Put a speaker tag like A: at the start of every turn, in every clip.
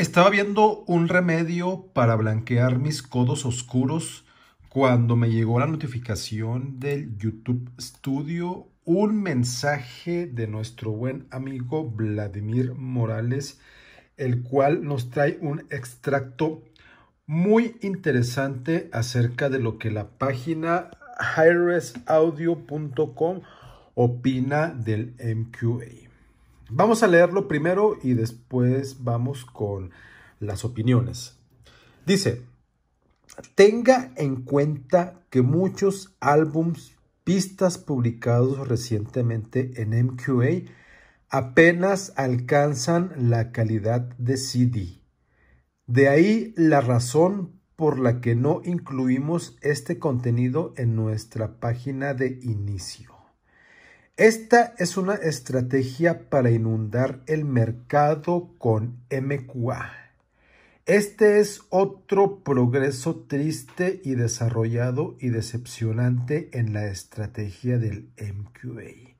A: Estaba viendo un remedio para blanquear mis codos oscuros cuando me llegó la notificación del YouTube Studio un mensaje de nuestro buen amigo Vladimir Morales, el cual nos trae un extracto muy interesante acerca de lo que la página highresaudio.com opina del MQA. Vamos a leerlo primero y después vamos con las opiniones. Dice, tenga en cuenta que muchos álbums, pistas publicados recientemente en MQA apenas alcanzan la calidad de CD. De ahí la razón por la que no incluimos este contenido en nuestra página de inicio. Esta es una estrategia para inundar el mercado con MQA. Este es otro progreso triste y desarrollado y decepcionante en la estrategia del MQA.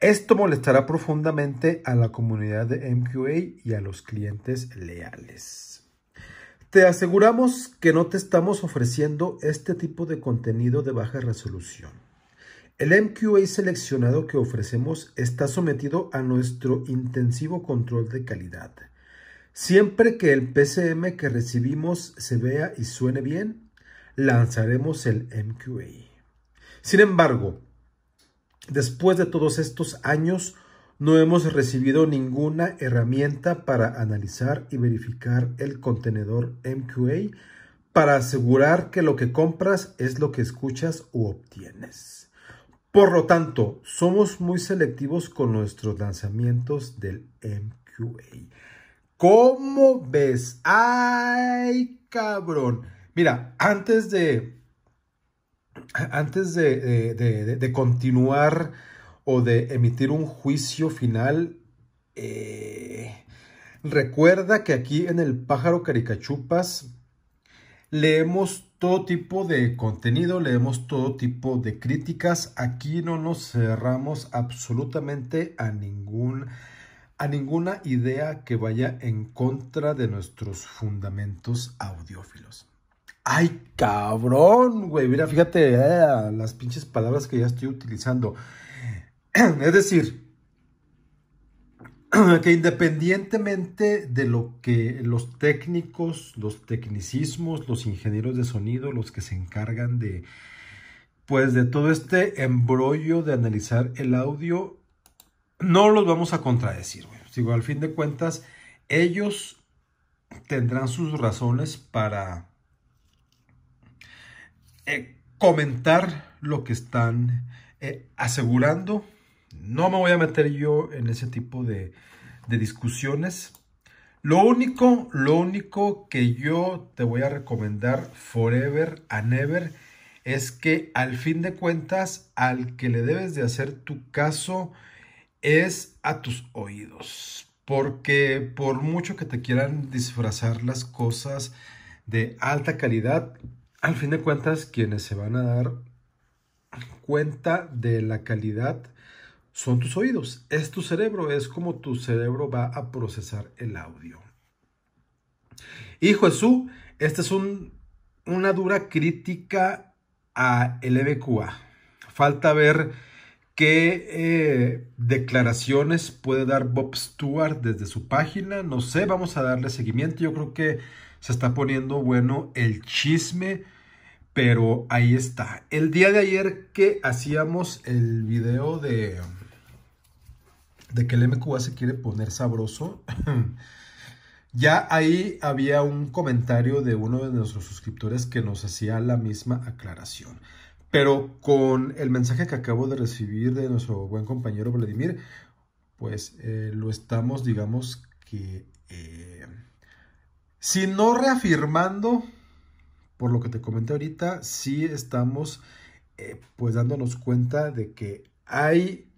A: Esto molestará profundamente a la comunidad de MQA y a los clientes leales. Te aseguramos que no te estamos ofreciendo este tipo de contenido de baja resolución. El MQA seleccionado que ofrecemos está sometido a nuestro intensivo control de calidad. Siempre que el PCM que recibimos se vea y suene bien, lanzaremos el MQA. Sin embargo, después de todos estos años, no hemos recibido ninguna herramienta para analizar y verificar el contenedor MQA para asegurar que lo que compras es lo que escuchas u obtienes. Por lo tanto, somos muy selectivos con nuestros lanzamientos del MQA. ¿Cómo ves? ¡Ay, cabrón! Mira, antes de. Antes de, continuar o de emitir un juicio final, eh, recuerda que aquí en el pájaro caricachupas Leemos todo tipo de contenido, leemos todo tipo de críticas. Aquí no nos cerramos absolutamente a ningún a ninguna idea que vaya en contra de nuestros fundamentos audiófilos. Ay, cabrón, güey. Mira, fíjate eh, las pinches palabras que ya estoy utilizando. Es decir, que independientemente de lo que los técnicos, los tecnicismos, los ingenieros de sonido, los que se encargan de, pues de todo este embrollo de analizar el audio, no los vamos a contradecir. al fin de cuentas, ellos tendrán sus razones para eh, comentar lo que están eh, asegurando no me voy a meter yo en ese tipo de, discusiones. Lo único, lo único que yo te voy a recomendar forever and ever es que al fin de cuentas al que le debes de hacer tu caso es a tus oídos. Porque por mucho que te quieran disfrazar las cosas de alta calidad, al fin de cuentas quienes se van a dar cuenta de la calidad son tus oídos, es tu cerebro, es como tu cerebro va a procesar el audio. Hijo Jesús, esta es una dura crítica a LBQA. Falta ver qué eh, declaraciones puede dar Bob Stewart desde su página. No sé, vamos a darle seguimiento. Yo creo que se está poniendo bueno el chisme. Pero ahí está. El día de ayer que hacíamos el video de de que el MQA se quiere poner sabroso. ya ahí había un comentario de uno de nuestros suscriptores que nos hacía la misma aclaración. Pero con el mensaje que acabo de recibir de nuestro buen compañero Vladimir, pues eh, lo estamos, digamos que, eh, si no reafirmando, por lo que te comenté ahorita, sí estamos eh, pues dándonos cuenta de que hay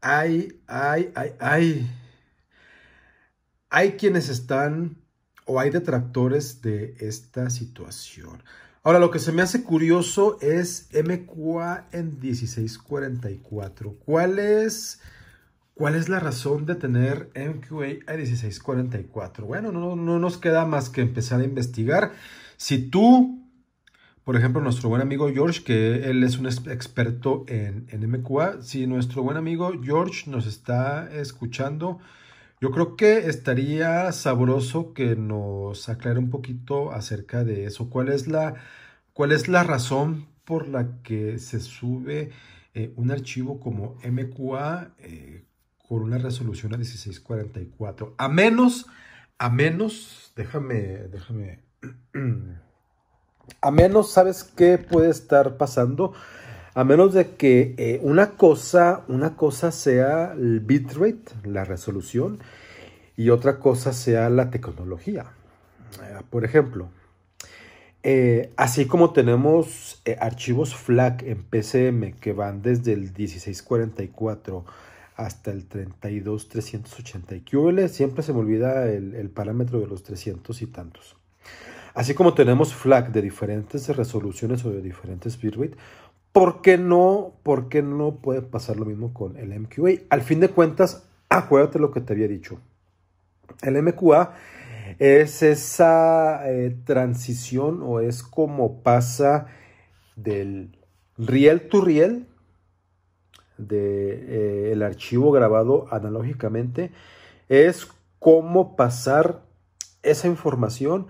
A: hay, hay, hay, hay. Hay quienes están o hay detractores de esta situación. Ahora, lo que se me hace curioso es MQA en 1644. ¿Cuál es, cuál es la razón de tener MQA en 1644? Bueno, no, no nos queda más que empezar a investigar. Si tú por ejemplo, nuestro buen amigo George, que él es un experto en, MQA, si nuestro buen amigo George nos está escuchando, yo creo que estaría sabroso que nos aclare un poquito acerca de eso. ¿Cuál es la, cuál es la razón por la que se sube eh, un archivo como MQA eh, con una resolución a 1644? A menos, a menos, déjame, déjame a menos, ¿sabes qué puede estar pasando? A menos de que eh, una, cosa, una cosa sea el bitrate, la resolución, y otra cosa sea la tecnología. Eh, por ejemplo, eh, así como tenemos archivos FLAC en PCM que van desde el 1644 hasta el 32380 QL, siempre se me olvida el, el parámetro de los 300 y tantos. Así como tenemos flag de diferentes resoluciones o de diferentes bitrate, ¿por qué no, por qué no puede pasar lo mismo con el MQA? Al fin de cuentas, acuérdate lo que te había dicho. El MQA es esa eh, transición o es como pasa del riel to riel, de, eh, el archivo grabado analógicamente, es cómo pasar esa información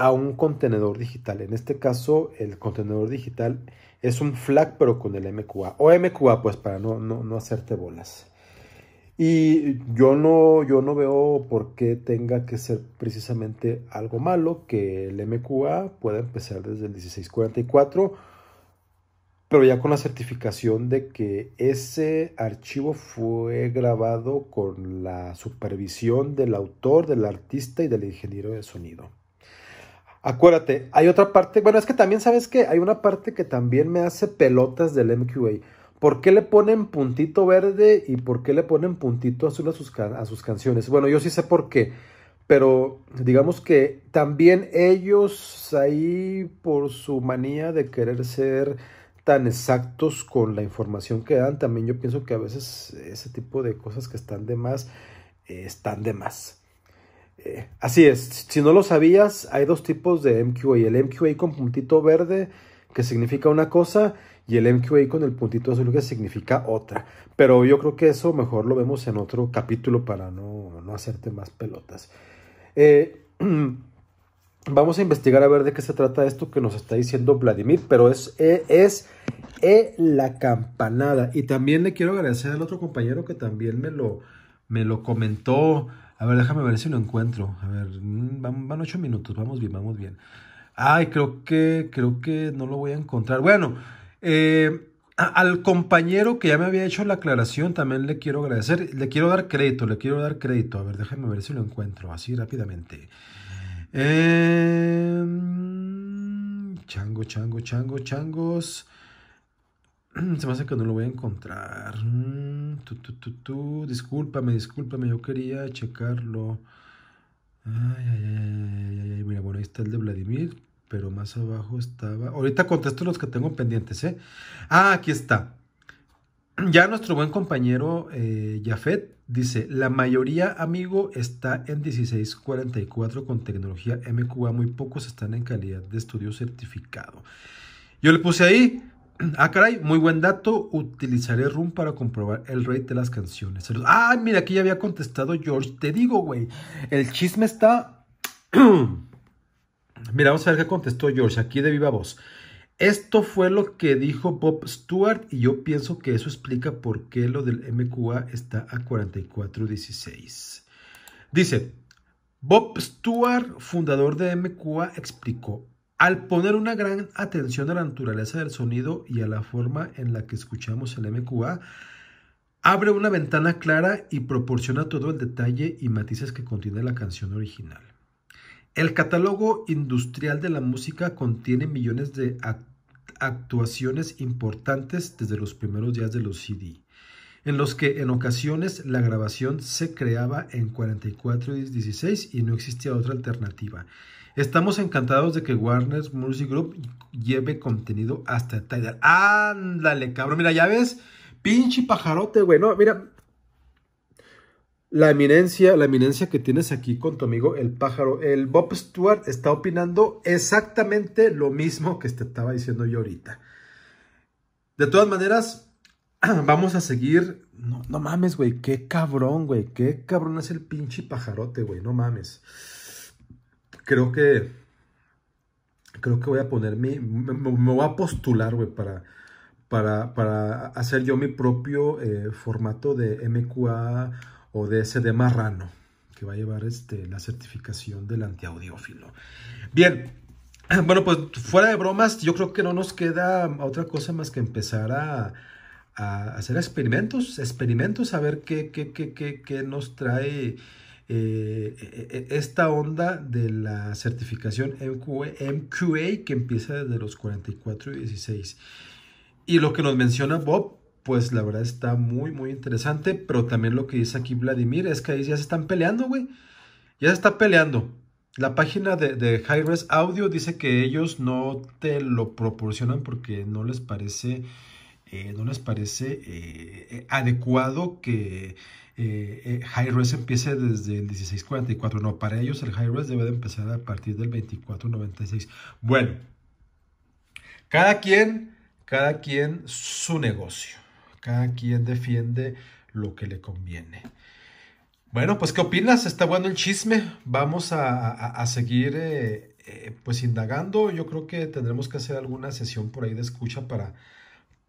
A: a un contenedor digital. En este caso, el contenedor digital es un FLAC, pero con el MQA. O MQA, pues, para no, no, hacerte bolas. Y yo no, yo no veo por qué tenga que ser precisamente algo malo, que el MQA pueda empezar desde el 1644, pero ya con la certificación de que ese archivo fue grabado con la supervisión del autor, del artista y del ingeniero de sonido. Acuérdate, hay otra parte, bueno, es que también sabes que hay una parte que también me hace pelotas del MQA. ¿Por qué le ponen puntito verde y por qué le ponen puntito azul a sus, a sus canciones? Bueno, yo sí sé por qué, pero digamos que también ellos ahí por su manía de querer ser tan exactos con la información que dan, también yo pienso que a veces ese tipo de cosas que están de más eh, están de más. Eh, así es, si no lo sabías, hay dos tipos de MQA. El MQA con puntito verde, que significa una cosa, y el MQA con el puntito azul, que significa otra. Pero yo creo que eso mejor lo vemos en otro capítulo para no, hacerte más pelotas. Eh, vamos a investigar a ver de qué se trata esto que nos está diciendo Vladimir, pero es, eh, es la campanada. Y también le quiero agradecer al otro compañero que también me lo, me lo comentó. A ver, déjame ver si lo encuentro. A ver, mm, van ocho minutos, vamos bien, vamos bien. Ay, creo que, creo que no lo voy a encontrar. Bueno, eh, al compañero que ya me había hecho la aclaración, también le quiero agradecer, le quiero dar crédito, le quiero dar crédito. A ver, déjame ver si lo encuentro así rápidamente. Em, chango, chango, chango, changos. Se me hace que no lo voy a encontrar. Mm, disculpame Discúlpame, Yo quería checarlo. Ay, ay, ay, ay, Mira, bueno, ahí está el de Vladimir. Pero más abajo estaba. Ahorita contesto los que tengo pendientes, ¿eh? Ah, aquí está. Ya nuestro buen compañero eh, Jafet dice: La mayoría, amigo, está en 1644 con tecnología MQA. Muy pocos están en calidad de estudio certificado. Yo le puse ahí. Ah, caray, muy buen dato. Utilizaré Room para comprobar el rate de las canciones. Ah, mira, aquí ya había contestado George. Te digo, güey. El chisme está. mira, vamos a ver qué contestó George aquí de viva voz. Esto fue lo que dijo Bob Stewart y yo pienso que eso explica por qué lo del MQA está a 44.16. Dice, Bob Stewart, fundador de MQA, explicó, al poner una gran atención a la naturaleza del sonido y a la forma en la que escuchamos el MQA, abre una ventana clara y proporciona todo el detalle y matices que contiene la canción original. El catálogo industrial de la música contiene millones de actuaciones importantes desde los primeros días de los CD, en los que en ocasiones la grabación se creaba en 44 y 16 y no existía otra alternativa. Estamos encantados de que Warner Music Group lleve contenido hasta Tidal. Ándale, cabrón. Mira, ya ves, pinche pajarote, güey. No, mira. La eminencia, la eminencia que tienes aquí con tu amigo el pájaro, el Bob Stewart está opinando exactamente lo mismo que te estaba diciendo yo ahorita. De todas maneras, vamos a seguir. No, no mames, güey, qué cabrón, güey, qué cabrón es el pinche pajarote, güey, no mames creo que creo que voy a poner me, voy a postular, güey, para, para, hacer yo mi propio eh, formato de MQA o de SD marrano, que va a llevar este, la certificación del antiaudiófilo. Bien, bueno, pues fuera de bromas, yo creo que no nos queda otra cosa más que empezar a, hacer experimentos, experimentos, a ver qué, qué nos trae eh, eh, esta onda de la certificación MQA, que empieza desde los 44 y 16. Y lo que nos menciona Bob, pues la verdad está muy, muy interesante, pero también lo que dice aquí Vladimir es que ahí ya se están peleando, güey. Ya se está peleando. La página de, de High Res Audio dice que ellos no te lo proporcionan porque no les parece eh, ¿no les parece eh, eh, adecuado que eh, high empiece desde el 1644? No, para ellos el high res debe de empezar a partir del 2496. Bueno, cada quien, cada quien su negocio, cada quien defiende lo que le conviene. Bueno, pues ¿qué opinas? Está bueno el chisme. Vamos a, seguir pues indagando. Yo creo que tendremos que hacer alguna sesión por ahí de escucha para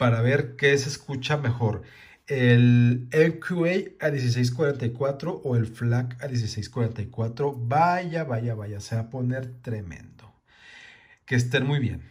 A: para ver qué se escucha mejor, el EQA a 1644 o el FLAC a 1644. Vaya, vaya, vaya, se va a poner tremendo. Que estén muy bien.